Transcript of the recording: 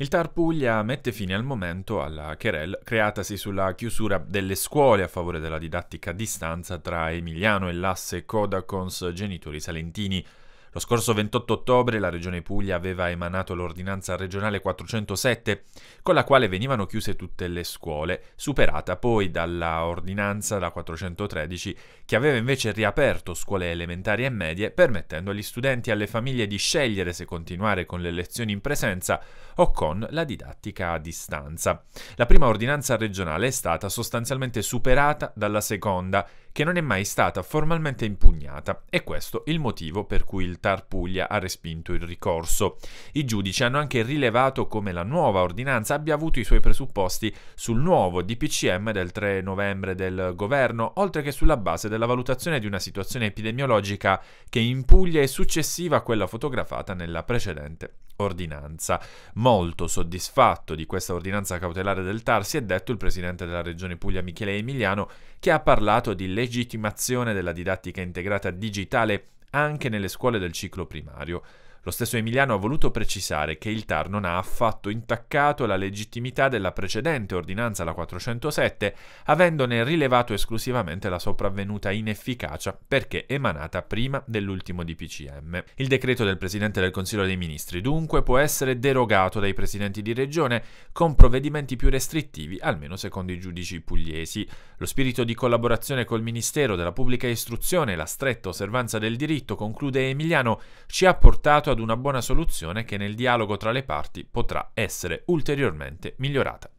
Il TAR Puglia mette fine al momento alla querel creatasi sulla chiusura delle scuole a favore della didattica a distanza tra Emiliano e l'asse Codacons genitori salentini. Lo scorso 28 ottobre la Regione Puglia aveva emanato l'ordinanza regionale 407, con la quale venivano chiuse tutte le scuole, superata poi dalla ordinanza da 413, che aveva invece riaperto scuole elementari e medie, permettendo agli studenti e alle famiglie di scegliere se continuare con le lezioni in presenza o con la didattica a distanza. La prima ordinanza regionale è stata sostanzialmente superata dalla seconda, che non è mai stata formalmente impugnata e questo il motivo per cui il TAR Puglia ha respinto il ricorso. I giudici hanno anche rilevato come la nuova ordinanza abbia avuto i suoi presupposti sul nuovo DPCM del 3 novembre del governo, oltre che sulla base della valutazione di una situazione epidemiologica che in Puglia è successiva a quella fotografata nella precedente ordinanza. Molto soddisfatto di questa ordinanza cautelare del TAR si è detto il presidente della regione Puglia Michele Emiliano che ha parlato di legittimazione della didattica integrata digitale anche nelle scuole del ciclo primario. Lo stesso Emiliano ha voluto precisare che il TAR non ha affatto intaccato la legittimità della precedente ordinanza, la 407, avendone rilevato esclusivamente la sopravvenuta inefficacia perché emanata prima dell'ultimo DPCM. Il decreto del Presidente del Consiglio dei Ministri dunque può essere derogato dai Presidenti di Regione con provvedimenti più restrittivi, almeno secondo i giudici pugliesi. Lo spirito di collaborazione col Ministero della Pubblica Istruzione e la stretta osservanza del diritto conflitto, conclude Emiliano, ci ha portato ad una buona soluzione che nel dialogo tra le parti potrà essere ulteriormente migliorata.